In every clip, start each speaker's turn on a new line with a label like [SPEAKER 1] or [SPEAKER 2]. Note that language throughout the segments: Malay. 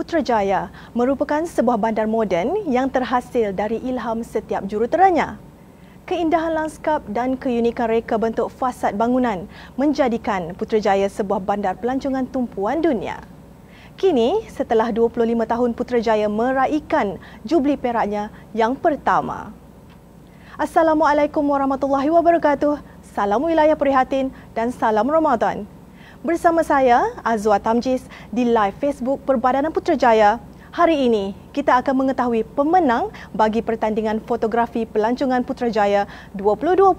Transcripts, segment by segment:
[SPEAKER 1] Putrajaya merupakan sebuah bandar moden yang terhasil dari ilham setiap juruteranya. Keindahan lanskap dan keunikan reka bentuk fasad bangunan menjadikan Putrajaya sebuah bandar pelancongan tumpuan dunia. Kini, setelah 25 tahun Putrajaya meraihkan jubli peraknya yang pertama. Assalamualaikum warahmatullahi wabarakatuh. Salam wilayah prihatin dan salam Ramadan bersama saya Azwa Tamjis di live Facebook Perbadanan Putrajaya. Hari ini kita akan mengetahui pemenang bagi pertandingan fotografi pelancongan Putrajaya 2020.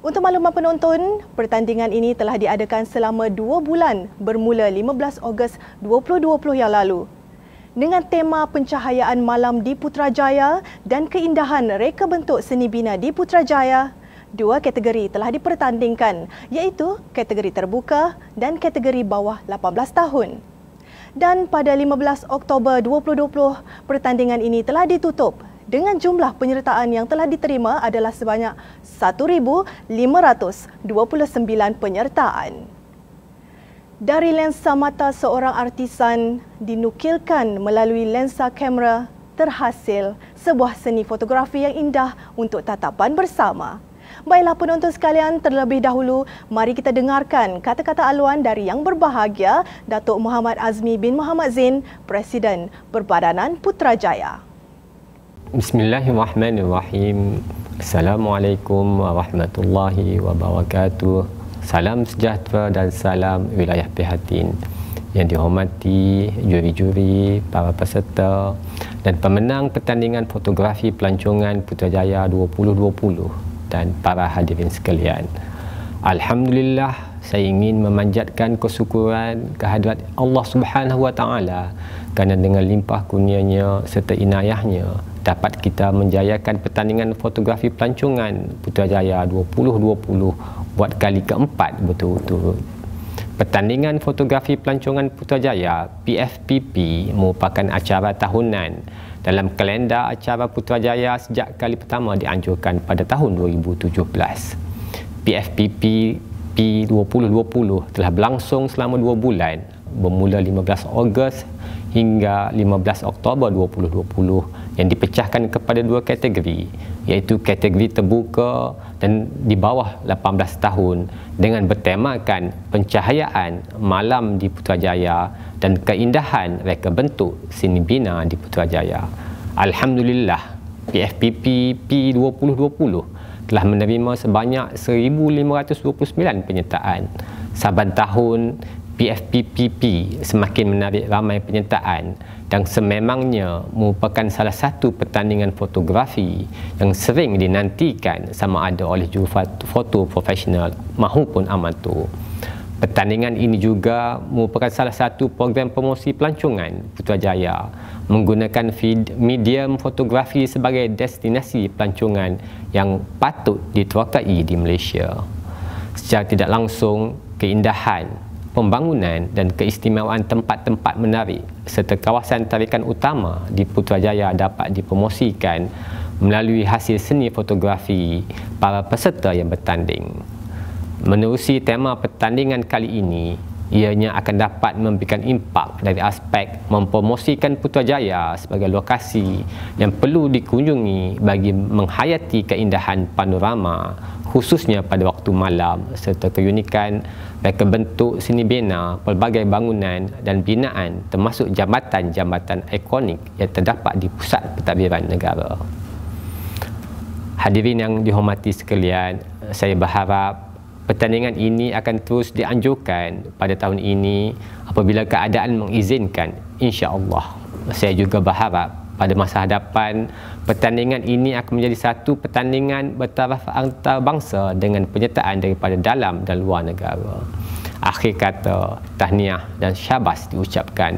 [SPEAKER 1] Untuk makluman penonton, pertandingan ini telah diadakan selama dua bulan bermula 15 Ogos 2020 yang lalu. Dengan tema pencahayaan malam di Putrajaya dan keindahan reka bentuk seni bina di Putrajaya, dua kategori telah dipertandingkan iaitu kategori terbuka dan kategori bawah 18 tahun. Dan pada 15 Oktober 2020, pertandingan ini telah ditutup dengan jumlah penyertaan yang telah diterima adalah sebanyak 1,529 penyertaan. Dari lensa mata seorang artisan dinukilkan melalui lensa kamera terhasil sebuah seni fotografi yang indah untuk tatapan bersama. Baiklah penonton sekalian, terlebih dahulu mari kita dengarkan kata-kata aluan dari yang berbahagia Datuk Muhammad Azmi bin Muhammad Zain, Presiden Perbadanan Putrajaya.
[SPEAKER 2] Bismillahirrahmanirrahim. Assalamualaikum warahmatullahi wabarakatuh. Salam sejahtera dan salam wilayah pihatin yang dihormati juri-juri, para peserta dan pemenang pertandingan fotografi pelancongan Putrajaya 2020 dan para hadirin sekalian. Alhamdulillah, saya ingin memanjatkan kesyukuran kehadirat Allah Subhanahu Wa Taala kerana dengan limpah kurnianya serta inayahnya dapat kita menjayakan pertandingan fotografi pelancongan Putrajaya 2020 buat kali keempat betul-betul. Pertandingan Fotografi Pelancongan Putrajaya PFPP merupakan acara tahunan dalam kalendar acara Putrajaya sejak kali pertama dianjurkan pada tahun 2017. PFPP P2020 telah berlangsung selama dua bulan bermula 15 Ogos hingga 15 Oktober 2020 yang dipecahkan kepada dua kategori iaitu kategori terbuka dan di bawah 18 tahun dengan bertemakan pencahayaan malam di Putrajaya dan keindahan reka bentuk seni bina di Putrajaya. Alhamdulillah, PFPP P2020 telah menerima sebanyak 1529 penyertaan. Saban tahun PFPPP semakin menarik ramai penyertaan dan sememangnya merupakan salah satu pertandingan fotografi yang sering dinantikan sama ada oleh foto profesional maupun amatur. Pertandingan ini juga merupakan salah satu program promosi pelancongan Putrajaya menggunakan feed medium fotografi sebagai destinasi pelancongan yang patut diterokai di Malaysia. Secara tidak langsung, keindahan, pembangunan dan keistimewaan tempat-tempat menarik serta kawasan tarikan utama di Putrajaya dapat dipromosikan melalui hasil seni fotografi para peserta yang bertanding menerusi tema pertandingan kali ini ianya akan dapat memberikan impak dari aspek mempromosikan Putrajaya sebagai lokasi yang perlu dikunjungi bagi menghayati keindahan panorama khususnya pada waktu malam serta keunikan reka bentuk seni bina pelbagai bangunan dan binaan termasuk jambatan-jambatan ikonik yang terdapat di pusat pentadbiran negara. Hadirin yang dihormati sekalian, saya berharap pertandingan ini akan terus dianjurkan pada tahun ini apabila keadaan mengizinkan insya-Allah. Saya juga berharap pada masa hadapan pertandingan ini akan menjadi satu pertandingan bertaraf antarabangsa dengan penyertaan daripada dalam dan luar negara. Akhir kata, tahniah dan syabas diucapkan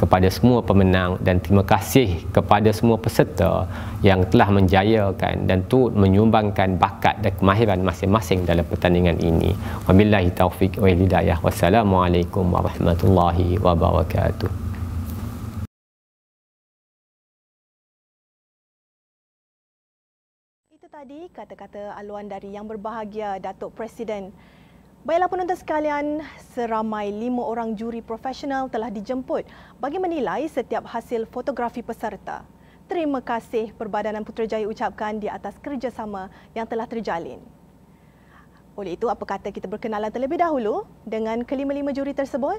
[SPEAKER 2] kepada semua pemenang dan terima kasih kepada semua peserta yang telah menjayakan dan turut menyumbangkan bakat dan kemahiran masing-masing dalam pertandingan ini. Wabillahi taufik wa hidayah. Wassalamualaikum
[SPEAKER 1] warahmatullahi wabarakatuh. Itu tadi kata-kata aluan dari yang berbahagia Datuk Presiden. Baiklah penonton sekalian, seramai lima orang juri profesional telah dijemput bagi menilai setiap hasil fotografi peserta. Terima kasih Perbadanan Putrajaya ucapkan di atas kerjasama yang telah terjalin. Oleh itu, apa kata kita berkenalan terlebih dahulu dengan kelima-lima juri tersebut?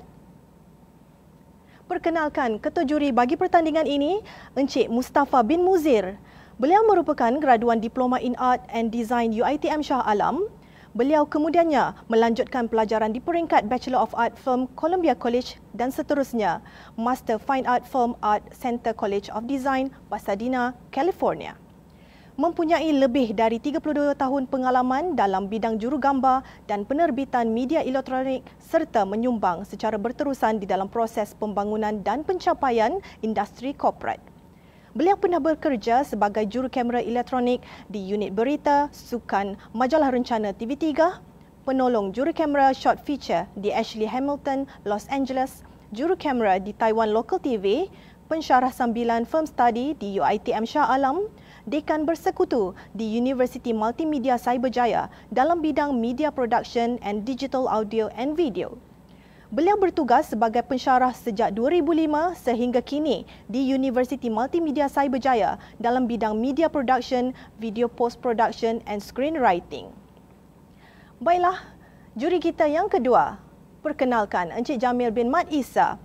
[SPEAKER 1] Perkenalkan ketua juri bagi pertandingan ini, Encik Mustafa bin Muzir. Beliau merupakan graduan Diploma in Art and Design UITM Shah Alam Beliau kemudiannya melanjutkan pelajaran di peringkat Bachelor of Art Film Columbia College dan seterusnya Master Fine Art Film Art Center College of Design Pasadena, California. Mempunyai lebih dari 32 tahun pengalaman dalam bidang jurugambar dan penerbitan media elektronik serta menyumbang secara berterusan di dalam proses pembangunan dan pencapaian industri korporat. Beliau pernah bekerja sebagai juru kamera elektronik di unit berita sukan majalah rencana TV3, penolong juru kamera short feature di Ashley Hamilton, Los Angeles, juru kamera di Taiwan Local TV, pensyarah sambilan film study di UiTM Shah Alam, dekan bersekutu di University Multimedia Cyberjaya dalam bidang media production and digital audio and video. Beliau bertugas sebagai pensyarah sejak 2005 sehingga kini di University Multimedia Cyberjaya dalam bidang media production, video post production and screenwriting. Baiklah, juri kita yang kedua. Perkenalkan Encik Jamil bin Mat Isa.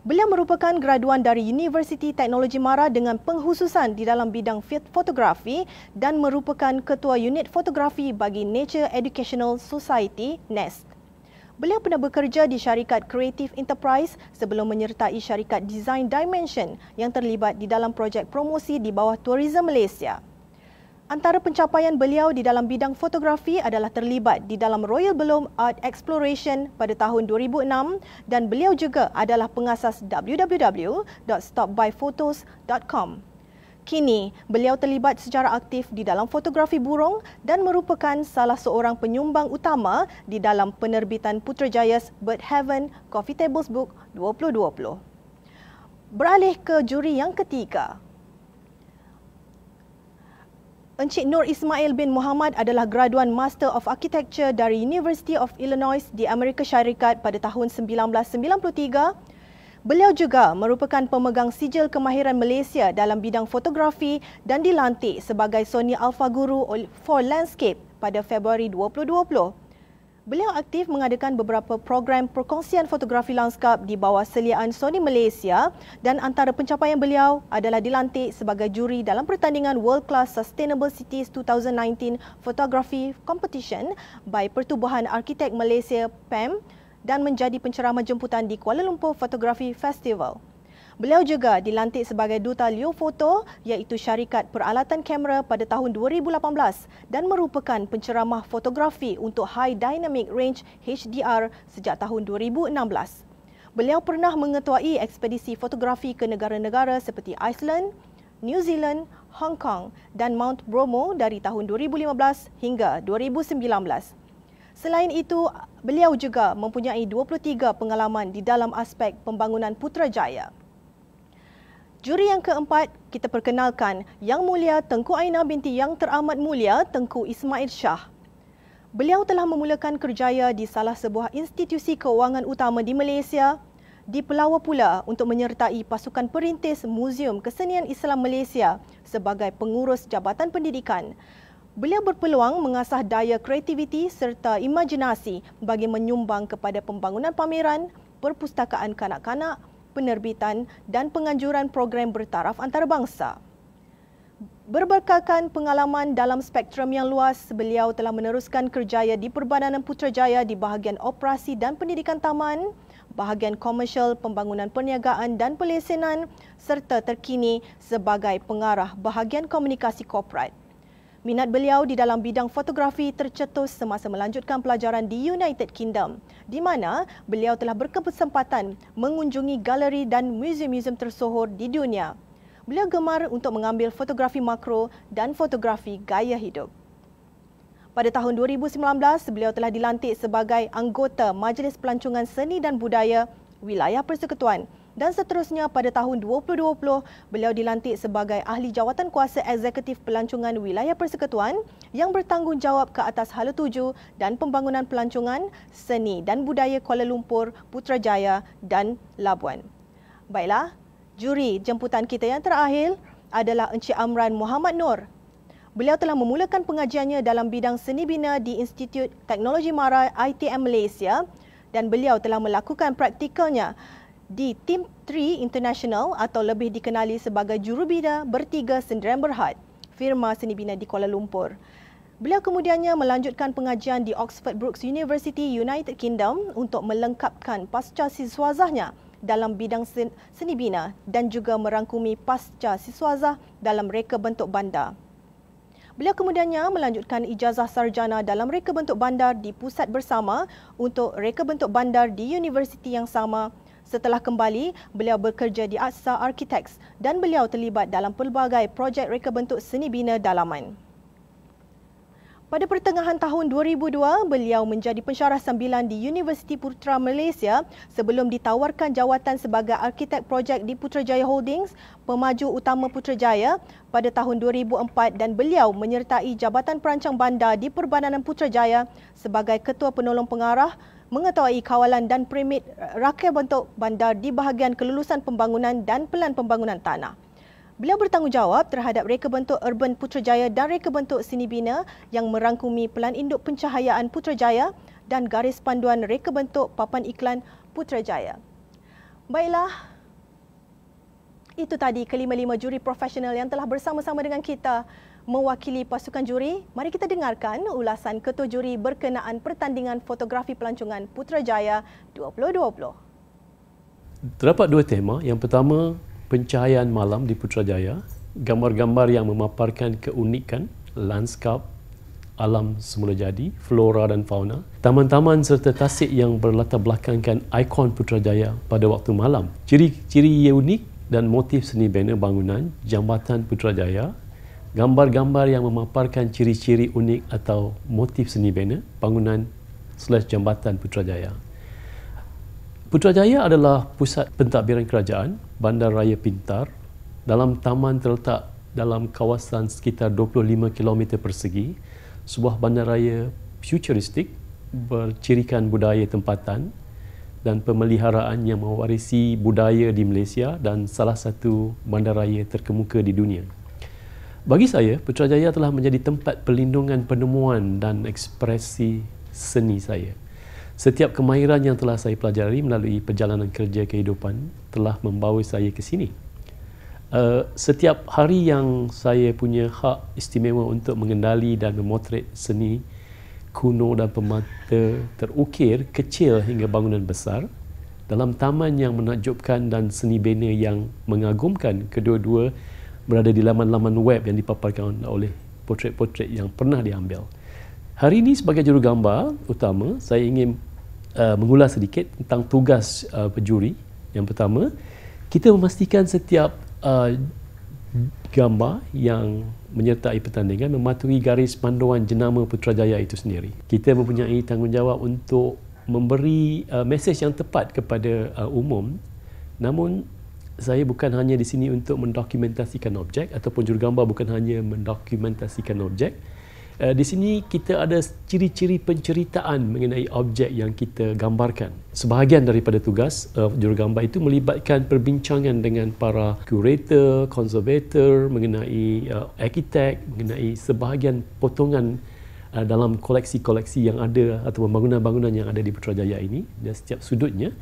[SPEAKER 1] Beliau merupakan graduan dari University Teknologi Mara dengan penghususan di dalam bidang fotografi dan merupakan ketua unit fotografi bagi Nature Educational Society, NEST. Beliau pernah bekerja di syarikat Creative Enterprise sebelum menyertai syarikat Design Dimension yang terlibat di dalam projek promosi di bawah Tourism Malaysia. Antara pencapaian beliau di dalam bidang fotografi adalah terlibat di dalam Royal Belum Art Exploration pada tahun 2006 dan beliau juga adalah pengasas www.stopbyphotos.com. Kini, beliau terlibat secara aktif di dalam fotografi burung dan merupakan salah seorang penyumbang utama di dalam penerbitan Putrajaya's Bird Heaven Coffee Tables Book 2020. Beralih ke juri yang ketiga. Encik Nur Ismail bin Muhammad adalah graduan Master of Architecture dari University of Illinois di Amerika Syarikat pada tahun 1993 Beliau juga merupakan pemegang sijil kemahiran Malaysia dalam bidang fotografi dan dilantik sebagai Sony Alpha Guru for Landscape pada Februari 2020. Beliau aktif mengadakan beberapa program perkongsian fotografi lanskap di bawah seliaan Sony Malaysia dan antara pencapaian beliau adalah dilantik sebagai juri dalam pertandingan World Class Sustainable Cities 2019 Photography Competition by Pertubuhan Arkitek Malaysia PAM e dan menjadi penceramah jemputan di Kuala Lumpur Photography Festival. Beliau juga dilantik sebagai duta Leo Photo iaitu syarikat peralatan kamera pada tahun 2018 dan merupakan penceramah fotografi untuk High Dynamic Range HDR sejak tahun 2016. Beliau pernah mengetuai ekspedisi fotografi ke negara-negara seperti Iceland, New Zealand, Hong Kong dan Mount Bromo dari tahun 2015 hingga 2019. Selain itu, beliau juga mempunyai 23 pengalaman di dalam aspek pembangunan Putrajaya. Juri yang keempat, kita perkenalkan Yang Mulia Tengku Aina binti Yang Teramat Mulia Tengku Ismail Shah. Beliau telah memulakan kerjaya di salah sebuah institusi kewangan utama di Malaysia, di Pelawa pula untuk menyertai pasukan perintis Museum Kesenian Islam Malaysia sebagai pengurus Jabatan Pendidikan Beliau berpeluang mengasah daya kreativiti serta imajinasi bagi menyumbang kepada pembangunan pameran, perpustakaan kanak-kanak, penerbitan dan penganjuran program bertaraf antarabangsa. Berbekalkan pengalaman dalam spektrum yang luas, beliau telah meneruskan kerjaya di Perbadanan Putrajaya di bahagian operasi dan pendidikan taman, bahagian komersial, pembangunan perniagaan dan pelesenan serta terkini sebagai pengarah bahagian komunikasi korporat. Minat beliau di dalam bidang fotografi tercetus semasa melanjutkan pelajaran di United Kingdom di mana beliau telah berkesempatan mengunjungi galeri dan muzium-muzium tersohor di dunia. Beliau gemar untuk mengambil fotografi makro dan fotografi gaya hidup. Pada tahun 2019, beliau telah dilantik sebagai anggota Majlis Pelancongan Seni dan Budaya Wilayah Persekutuan dan seterusnya pada tahun 2020 beliau dilantik sebagai ahli jawatan kuasa eksekutif pelancongan wilayah persekutuan yang bertanggungjawab ke atas hala tuju dan pembangunan pelancongan seni dan budaya Kuala Lumpur, Putrajaya dan Labuan. Baiklah, juri jemputan kita yang terakhir adalah Encik Amran Muhammad Nur. Beliau telah memulakan pengajiannya dalam bidang seni bina di Institut Teknologi Mara ITM Malaysia dan beliau telah melakukan praktikalnya di Team 3 International atau lebih dikenali sebagai jurubina bertiga Sendirian Berhad, firma seni bina di Kuala Lumpur. Beliau kemudiannya melanjutkan pengajian di Oxford Brookes University, United Kingdom untuk melengkapkan pasca siswazahnya dalam bidang seni bina dan juga merangkumi pasca siswazah dalam reka bentuk bandar. Beliau kemudiannya melanjutkan ijazah sarjana dalam reka bentuk bandar di pusat bersama untuk reka bentuk bandar di universiti yang sama Setelah kembali, beliau bekerja di Aksa Architects dan beliau terlibat dalam pelbagai projek reka bentuk seni bina dalaman. Pada pertengahan tahun 2002, beliau menjadi pensyarah sembilan di Universiti Putra Malaysia sebelum ditawarkan jawatan sebagai arkitek projek di Putrajaya Holdings, pemaju utama Putrajaya pada tahun 2004 dan beliau menyertai Jabatan Perancang Bandar di Perbananan Putrajaya sebagai ketua penolong pengarah mengetuai kawalan dan permit rakyat bentuk bandar di bahagian kelulusan pembangunan dan pelan pembangunan tanah. Beliau bertanggungjawab terhadap reka bentuk urban Putrajaya dan reka bentuk Sini Bina yang merangkumi pelan induk pencahayaan Putrajaya dan garis panduan reka bentuk papan iklan Putrajaya. Baiklah, itu tadi kelima-lima juri profesional yang telah bersama-sama dengan kita mewakili pasukan juri, mari kita dengarkan ulasan ketua juri berkenaan pertandingan fotografi pelancongan Putrajaya 2020.
[SPEAKER 3] Terdapat dua tema. Yang pertama, pencahayaan malam di Putrajaya. Gambar-gambar yang memaparkan keunikan lanskap alam semula jadi, flora dan fauna, taman-taman serta tasik yang berlatar belakangkan ikon Putrajaya pada waktu malam. Ciri-ciri unik dan motif seni bina bangunan jambatan Putrajaya gambar-gambar yang memaparkan ciri-ciri unik atau motif seni bina bangunan slash jambatan Putrajaya. Putrajaya adalah pusat pentadbiran kerajaan, bandar raya pintar dalam taman terletak dalam kawasan sekitar 25 km persegi, sebuah bandar raya futuristik bercirikan budaya tempatan dan pemeliharaan yang mewarisi budaya di Malaysia dan salah satu bandar raya terkemuka di dunia. Bagi saya, Putrajaya telah menjadi tempat pelindungan penemuan dan ekspresi seni saya. Setiap kemahiran yang telah saya pelajari melalui perjalanan kerja kehidupan telah membawa saya ke sini. Uh, setiap hari yang saya punya hak istimewa untuk mengendali dan memotret seni kuno dan pemata terukir kecil hingga bangunan besar dalam taman yang menakjubkan dan seni bina yang mengagumkan kedua-dua berada di laman-laman web yang dipaparkan oleh potret-potret yang pernah diambil. Hari ini sebagai jurugambar utama, saya ingin uh, mengulas sedikit tentang tugas uh, pejuri. Yang pertama, kita memastikan setiap uh, gambar yang menyertai pertandingan mematuhi garis panduan jenama Putrajaya itu sendiri. Kita mempunyai tanggungjawab untuk memberi uh, mesej yang tepat kepada uh, umum. Namun saya bukan hanya di sini untuk mendokumentasikan objek ataupun jurugambar bukan hanya mendokumentasikan objek. Eh, di sini kita ada ciri-ciri penceritaan mengenai objek yang kita gambarkan. Sebahagian daripada tugas eh, jurugambar itu melibatkan perbincangan dengan para kurator, konservator, mengenai eh, arkitek, mengenai sebahagian potongan dalam koleksi-koleksi yang ada atau bangunan-bangunan yang ada di Putrajaya ini dan setiap sudutnya.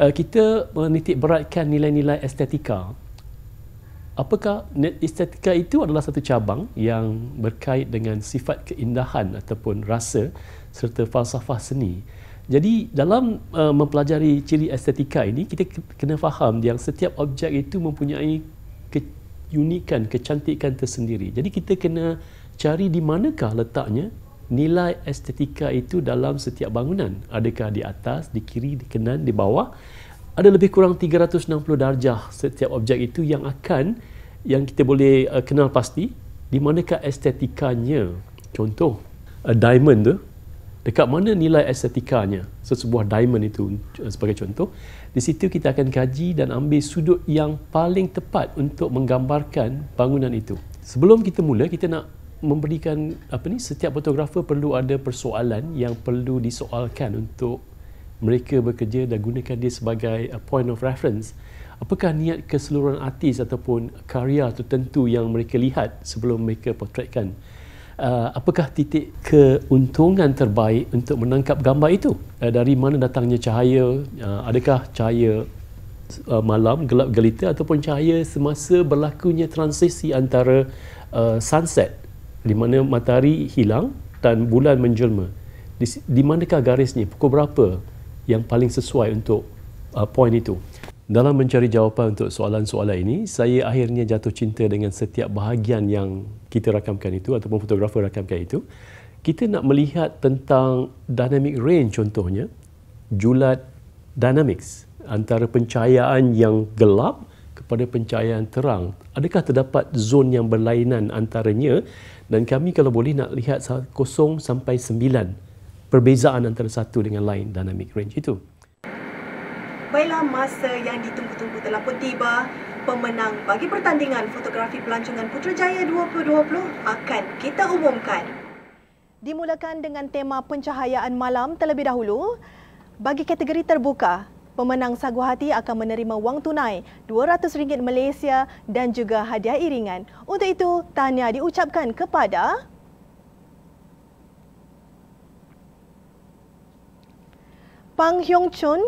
[SPEAKER 3] Eh, kita menitik beratkan nilai-nilai estetika. Apakah estetika itu adalah satu cabang yang berkait dengan sifat keindahan ataupun rasa serta falsafah seni. Jadi dalam uh, mempelajari ciri estetika ini kita kena faham yang setiap objek itu mempunyai keunikan, kecantikan tersendiri. Jadi kita kena cari di manakah letaknya nilai estetika itu dalam setiap bangunan. Adakah di atas, di kiri, di kanan, di bawah. Ada lebih kurang 360 darjah setiap objek itu yang akan, yang kita boleh uh, kenal pasti, di manakah estetikanya. Contoh, a diamond tu, dekat mana nilai estetikanya sebuah diamond itu uh, sebagai contoh di situ kita akan kaji dan ambil sudut yang paling tepat untuk menggambarkan bangunan itu sebelum kita mula kita nak memberikan apa ni setiap fotografer perlu ada persoalan yang perlu disoalkan untuk mereka bekerja dan gunakan dia sebagai a point of reference apakah niat keseluruhan artis ataupun karya tertentu yang mereka lihat sebelum mereka potretkan uh, apakah titik keuntungan terbaik untuk menangkap gambar itu uh, dari mana datangnya cahaya uh, adakah cahaya uh, malam gelap gelita ataupun cahaya semasa berlakunya transisi antara uh, sunset di mana matahari hilang dan bulan menjelma. Di, di manakah garisnya? Pukul berapa yang paling sesuai untuk uh, poin itu? Dalam mencari jawapan untuk soalan-soalan ini, saya akhirnya jatuh cinta dengan setiap bahagian yang kita rakamkan itu ataupun fotografer rakamkan itu. Kita nak melihat tentang dynamic range contohnya, julat dynamics antara pencahayaan yang gelap kepada pencahayaan terang. Adakah terdapat zon yang berlainan antaranya dan kami kalau boleh nak lihat 0 sampai 9 perbezaan antara satu dengan lain dynamic range itu.
[SPEAKER 1] Baiklah masa yang ditunggu-tunggu telah pun tiba. Pemenang bagi pertandingan fotografi pelancongan Putrajaya 2020 akan kita umumkan. Dimulakan dengan tema pencahayaan malam terlebih dahulu, bagi kategori terbuka, pemenang sagu hati akan menerima wang tunai RM200 Malaysia dan juga hadiah iringan. Untuk itu, tanya diucapkan kepada Pang Hyong Chun,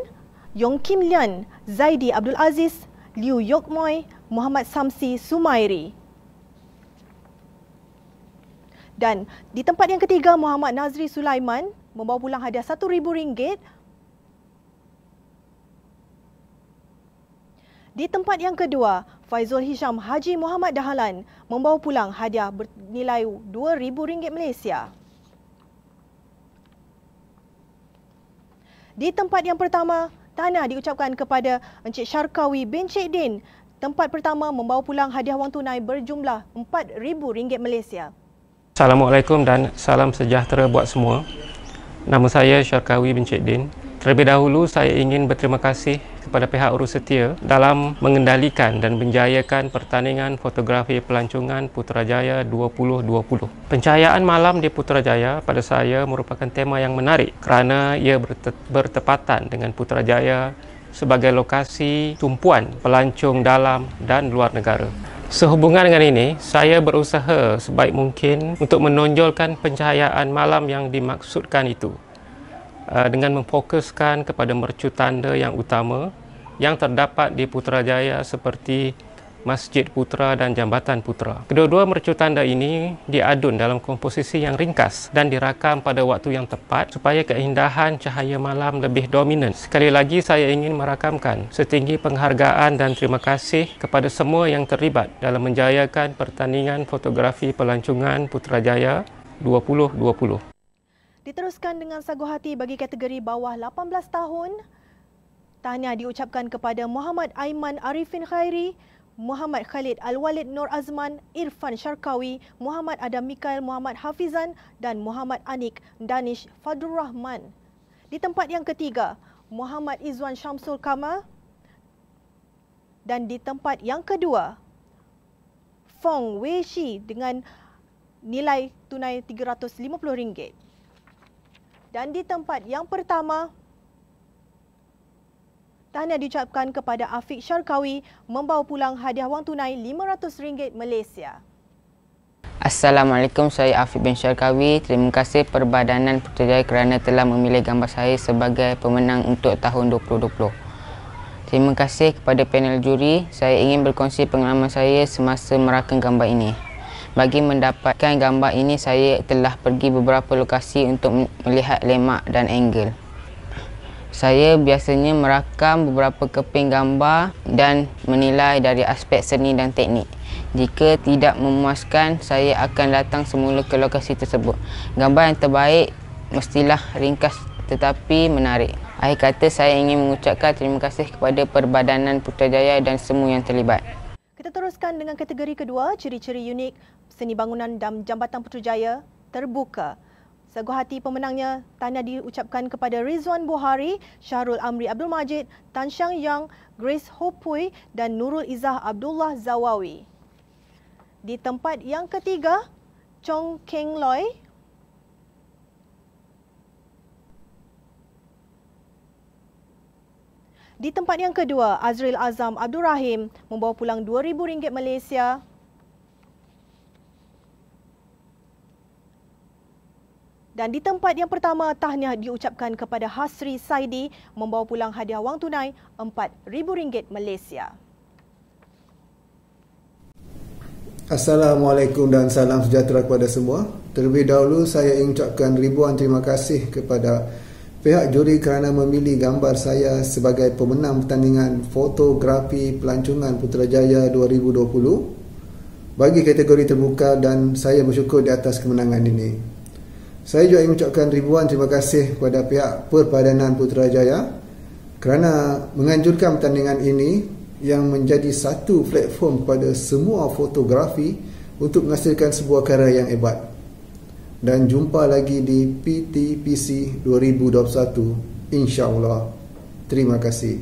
[SPEAKER 1] Yong Kim Lian, Zaidi Abdul Aziz, Liu Yok Moy, Muhammad Samsi Sumairi. Dan di tempat yang ketiga, Muhammad Nazri Sulaiman membawa pulang hadiah RM1,000 Di tempat yang kedua, Faizul Hisham Haji Muhammad Dahlan membawa pulang hadiah bernilai RM2,000 Malaysia. Di tempat yang pertama, Tana diucapkan kepada Encik Syarkawi bin Cik Din. Tempat pertama membawa pulang hadiah wang tunai berjumlah RM4,000 Malaysia.
[SPEAKER 4] Assalamualaikum dan salam sejahtera buat semua. Nama saya Syarkawi bin Cik Din. Terlebih dahulu, saya ingin berterima kasih kepada pihak urus setia dalam mengendalikan dan menjayakan pertandingan fotografi pelancongan Putrajaya 2020. Pencahayaan malam di Putrajaya pada saya merupakan tema yang menarik kerana ia bertepatan dengan Putrajaya sebagai lokasi tumpuan pelancong dalam dan luar negara. Sehubungan dengan ini, saya berusaha sebaik mungkin untuk menonjolkan pencahayaan malam yang dimaksudkan itu. Uh, dengan memfokuskan kepada mercu tanda yang utama yang terdapat di Putrajaya seperti Masjid Putra dan Jambatan Putra. Kedua-dua mercu tanda ini diadun dalam komposisi yang ringkas dan dirakam pada waktu yang tepat supaya keindahan cahaya malam lebih dominan. Sekali lagi saya ingin merakamkan setinggi penghargaan dan terima kasih kepada semua yang terlibat dalam menjayakan pertandingan fotografi pelancongan Putrajaya 2020.
[SPEAKER 1] Diteruskan dengan sagu hati bagi kategori bawah 18 tahun. Tahniah diucapkan kepada Muhammad Aiman Arifin Khairi, Muhammad Khalid Al-Walid Nur Azman, Irfan Syarkawi, Muhammad Adam Mikael Muhammad Hafizan dan Muhammad Anik Danish Fadur Rahman. Di tempat yang ketiga, Muhammad Izwan Syamsul Kama dan di tempat yang kedua, Fong Wei Shi dengan nilai tunai RM350. Dan di tempat yang pertama, tahniah diucapkan kepada Afiq Syarkawi membawa pulang hadiah wang tunai RM500 Malaysia.
[SPEAKER 5] Assalamualaikum, saya Afiq bin Syarkawi. Terima kasih Perbadanan Putrajaya kerana telah memilih gambar saya sebagai pemenang untuk tahun 2020. Terima kasih kepada panel juri. Saya ingin berkongsi pengalaman saya semasa merakam gambar ini. Bagi mendapatkan gambar ini, saya telah pergi beberapa lokasi untuk melihat lemak dan angle. Saya biasanya merakam beberapa keping gambar dan menilai dari aspek seni dan teknik. Jika tidak memuaskan, saya akan datang semula ke lokasi tersebut. Gambar yang terbaik mestilah ringkas tetapi menarik. Akhir kata, saya ingin mengucapkan terima kasih kepada Perbadanan Putrajaya dan semua yang terlibat.
[SPEAKER 1] Kita teruskan dengan kategori kedua, ciri-ciri unik seni bangunan dan jambatan Putrajaya terbuka. Seguh hati pemenangnya tanya diucapkan kepada Rizwan Buhari, Syahrul Amri Abdul Majid, Tan Shang Yang, Grace Hopui dan Nurul Izzah Abdullah Zawawi. Di tempat yang ketiga, Chong Keng Loy Di tempat yang kedua, Azril Azam Abdul Rahim membawa pulang RM2,000 Malaysia Dan di tempat yang pertama, tahniah diucapkan kepada Hasri Saidi membawa pulang hadiah wang tunai rm ringgit Malaysia.
[SPEAKER 4] Assalamualaikum dan salam sejahtera kepada semua. Terlebih dahulu, saya ingin ribuan terima kasih kepada pihak juri kerana memilih gambar saya sebagai pemenang pertandingan fotografi pelancongan Putrajaya 2020 bagi kategori terbuka dan saya bersyukur di atas kemenangan ini. Saya juga ingin ucapkan ribuan terima kasih kepada pihak Perpadanan Putrajaya kerana menganjurkan pertandingan ini yang menjadi satu platform kepada semua fotografi untuk menghasilkan sebuah karya yang hebat. Dan jumpa lagi di PTPC 2021 insyaallah. Terima kasih.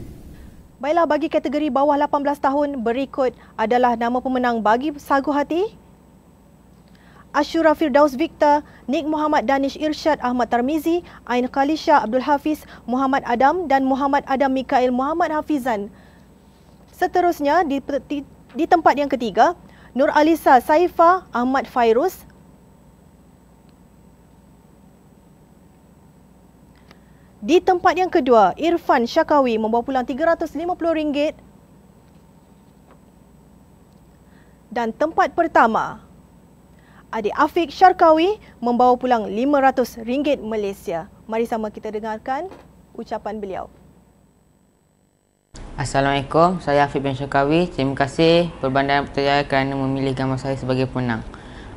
[SPEAKER 1] Baiklah bagi kategori bawah 18 tahun berikut adalah nama pemenang bagi sagu hati Ashura Firdaus Victor, Nik Muhammad Danish Irsyad Ahmad Tarmizi, Ain Khalisha Abdul Hafiz, Muhammad Adam dan Muhammad Adam Mikael Muhammad Hafizan. Seterusnya di, di, di tempat yang ketiga, Nur Alisa Saifa Ahmad Fairuz. Di tempat yang kedua, Irfan Syakawi membawa pulang RM350. Dan tempat pertama, adik Afiq Syarkawi membawa pulang RM500 Malaysia. Mari sama kita dengarkan ucapan beliau.
[SPEAKER 5] Assalamualaikum, saya Afiq bin Syarkawi. Terima kasih Perbandaran Putrajaya kerana memilih gambar saya sebagai pemenang.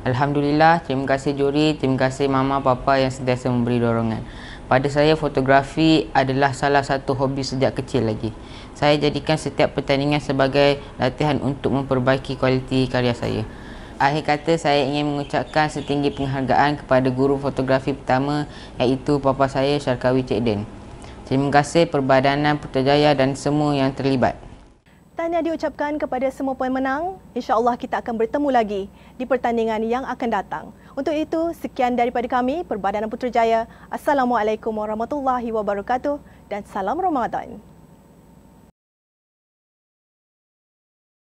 [SPEAKER 5] Alhamdulillah, terima kasih juri, terima kasih mama, papa yang sentiasa memberi dorongan. Pada saya, fotografi adalah salah satu hobi sejak kecil lagi. Saya jadikan setiap pertandingan sebagai latihan untuk memperbaiki kualiti karya saya. Akhir kata saya ingin mengucapkan setinggi penghargaan kepada guru fotografi pertama iaitu Papa saya Syarkawi Cik Den. Terima kasih Perbadanan Putrajaya dan semua yang terlibat.
[SPEAKER 1] Tanya diucapkan kepada semua pemenang. InsyaAllah kita akan bertemu lagi di pertandingan yang akan datang. Untuk itu, sekian daripada kami, Perbadanan Putrajaya. Assalamualaikum warahmatullahi wabarakatuh dan salam Ramadan.